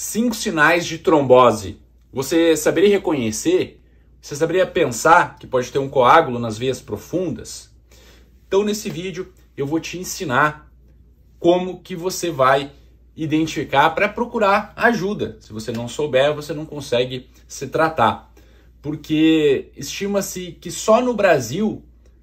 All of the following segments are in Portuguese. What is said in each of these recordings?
cinco sinais de trombose. Você saberia reconhecer? Você saberia pensar que pode ter um coágulo nas veias profundas? Então, nesse vídeo, eu vou te ensinar como que você vai identificar para procurar ajuda. Se você não souber, você não consegue se tratar. Porque estima-se que só no Brasil,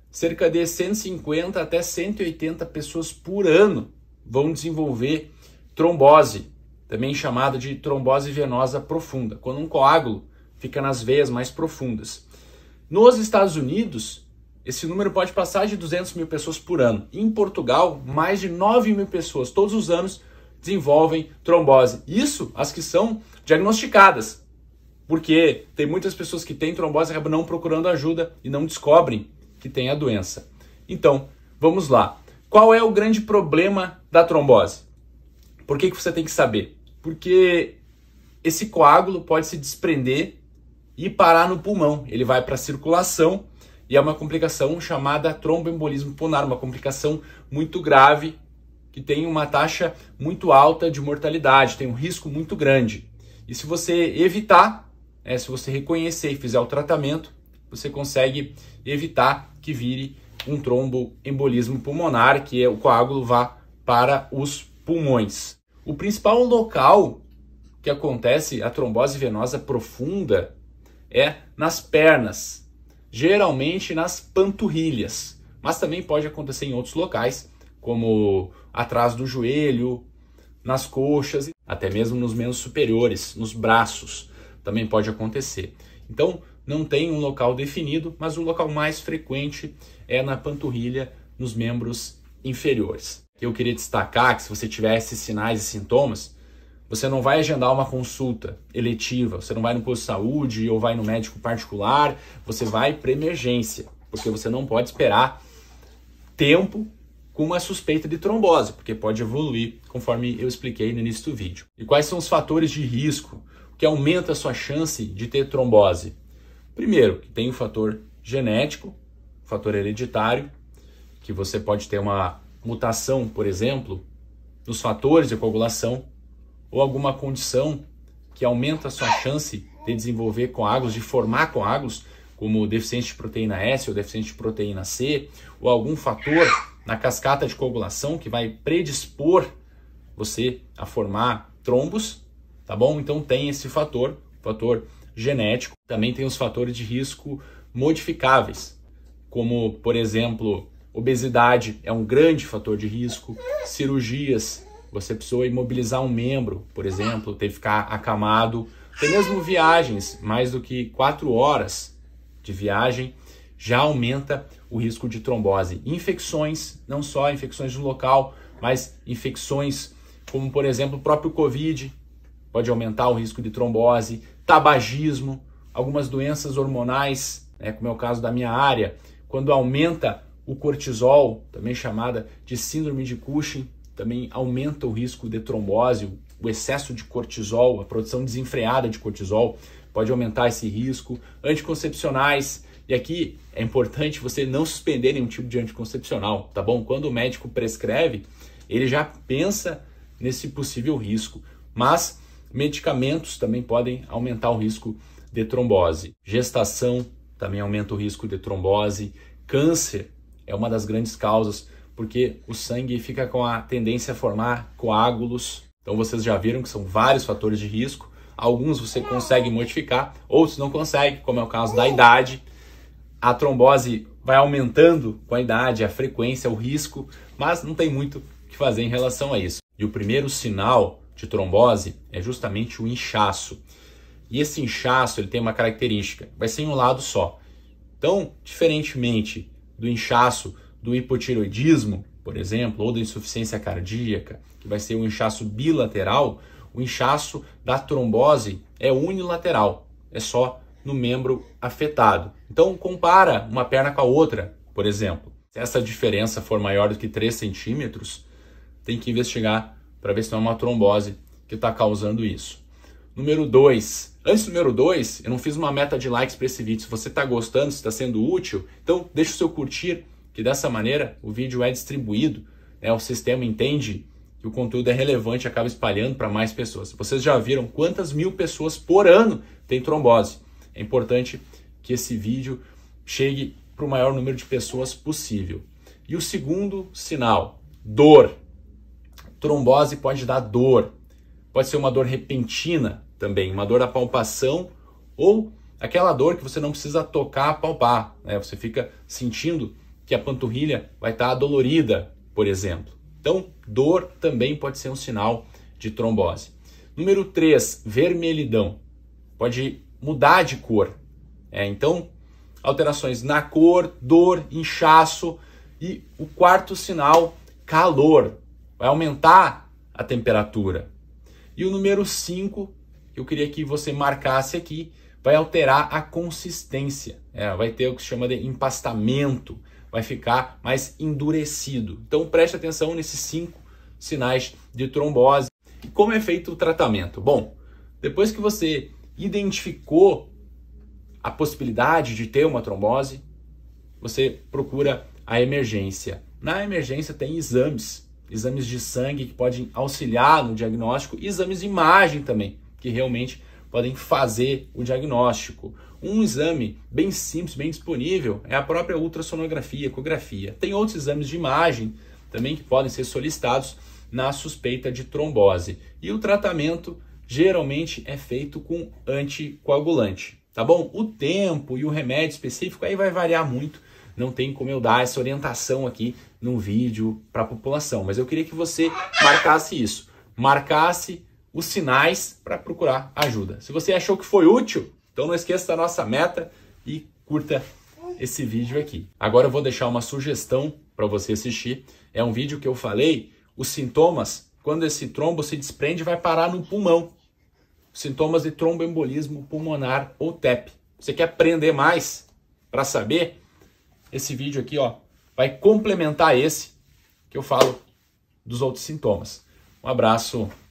cerca de 150 até 180 pessoas por ano vão desenvolver trombose também chamado de trombose venosa profunda, quando um coágulo fica nas veias mais profundas. Nos Estados Unidos, esse número pode passar de 200 mil pessoas por ano. Em Portugal, mais de 9 mil pessoas todos os anos desenvolvem trombose. Isso as que são diagnosticadas, porque tem muitas pessoas que têm trombose e acabam não procurando ajuda e não descobrem que tem a doença. Então, vamos lá. Qual é o grande problema da trombose? Por que, que você tem que saber? Porque esse coágulo pode se desprender e parar no pulmão. Ele vai para a circulação e é uma complicação chamada tromboembolismo pulmonar, uma complicação muito grave que tem uma taxa muito alta de mortalidade, tem um risco muito grande. E se você evitar, é, se você reconhecer e fizer o tratamento, você consegue evitar que vire um tromboembolismo pulmonar, que é o coágulo vá para os pulmões. O principal local que acontece a trombose venosa profunda é nas pernas, geralmente nas panturrilhas, mas também pode acontecer em outros locais, como atrás do joelho, nas coxas, até mesmo nos membros superiores, nos braços, também pode acontecer. Então, não tem um local definido, mas o local mais frequente é na panturrilha, nos membros inferiores que eu queria destacar, que se você tiver esses sinais e sintomas, você não vai agendar uma consulta eletiva, você não vai no posto de saúde ou vai no médico particular, você vai para emergência, porque você não pode esperar tempo com uma suspeita de trombose, porque pode evoluir, conforme eu expliquei no início do vídeo. E quais são os fatores de risco que aumenta a sua chance de ter trombose? Primeiro, tem o fator genético, fator hereditário, que você pode ter uma mutação, por exemplo, nos fatores de coagulação ou alguma condição que aumenta a sua chance de desenvolver coágulos, de formar coágulos, como deficiente de proteína S ou deficiente de proteína C, ou algum fator na cascata de coagulação que vai predispor você a formar trombos, tá bom? Então tem esse fator, fator genético. Também tem os fatores de risco modificáveis, como, por exemplo, Obesidade é um grande fator de risco. Cirurgias, você precisou imobilizar um membro, por exemplo, ter que ficar acamado. Até mesmo viagens, mais do que 4 horas de viagem, já aumenta o risco de trombose. Infecções, não só infecções no local, mas infecções como, por exemplo, o próprio Covid, pode aumentar o risco de trombose, tabagismo, algumas doenças hormonais, né, como é o caso da minha área, quando aumenta o cortisol, também chamada de síndrome de Cushing, também aumenta o risco de trombose. O excesso de cortisol, a produção desenfreada de cortisol, pode aumentar esse risco. Anticoncepcionais, e aqui é importante você não suspender nenhum tipo de anticoncepcional, tá bom? Quando o médico prescreve, ele já pensa nesse possível risco, mas medicamentos também podem aumentar o risco de trombose. Gestação também aumenta o risco de trombose, câncer é uma das grandes causas, porque o sangue fica com a tendência a formar coágulos. Então vocês já viram que são vários fatores de risco. Alguns você consegue modificar, outros não consegue, como é o caso da idade. A trombose vai aumentando com a idade, a frequência, o risco, mas não tem muito o que fazer em relação a isso. E o primeiro sinal de trombose é justamente o inchaço. E esse inchaço ele tem uma característica, vai ser em um lado só. Então, diferentemente do inchaço do hipotiroidismo, por exemplo, ou da insuficiência cardíaca, que vai ser um inchaço bilateral, o inchaço da trombose é unilateral, é só no membro afetado. Então, compara uma perna com a outra, por exemplo. Se essa diferença for maior do que 3 centímetros, tem que investigar para ver se não é uma trombose que está causando isso número 2. Antes do número 2, eu não fiz uma meta de likes para esse vídeo. Se você está gostando, se está sendo útil, então deixa o seu curtir, que dessa maneira o vídeo é distribuído. Né? O sistema entende que o conteúdo é relevante e acaba espalhando para mais pessoas. Vocês já viram quantas mil pessoas por ano têm trombose. É importante que esse vídeo chegue para o maior número de pessoas possível. E o segundo sinal, dor. Trombose pode dar dor. Pode ser uma dor repentina, também, uma dor da palpação ou aquela dor que você não precisa tocar, palpar, né? Você fica sentindo que a panturrilha vai estar tá dolorida, por exemplo. Então, dor também pode ser um sinal de trombose. Número 3, vermelhidão. Pode mudar de cor. É, então, alterações na cor, dor, inchaço e o quarto sinal, calor. Vai aumentar a temperatura. E o número 5, eu queria que você marcasse aqui, vai alterar a consistência. É, vai ter o que se chama de empastamento, vai ficar mais endurecido. Então preste atenção nesses cinco sinais de trombose. E como é feito o tratamento? Bom, depois que você identificou a possibilidade de ter uma trombose, você procura a emergência. Na emergência tem exames, exames de sangue que podem auxiliar no diagnóstico, exames de imagem também que realmente podem fazer o diagnóstico. Um exame bem simples, bem disponível, é a própria ultrassonografia, ecografia. Tem outros exames de imagem também que podem ser solicitados na suspeita de trombose. E o tratamento geralmente é feito com anticoagulante, tá bom? O tempo e o remédio específico aí vai variar muito, não tem como eu dar essa orientação aqui num vídeo para a população, mas eu queria que você marcasse isso, marcasse os sinais para procurar ajuda. Se você achou que foi útil, então não esqueça da nossa meta e curta esse vídeo aqui. Agora eu vou deixar uma sugestão para você assistir. É um vídeo que eu falei os sintomas quando esse trombo se desprende vai parar no pulmão. Sintomas de tromboembolismo pulmonar ou TEP. Você quer aprender mais para saber? Esse vídeo aqui, ó, vai complementar esse que eu falo dos outros sintomas. Um abraço.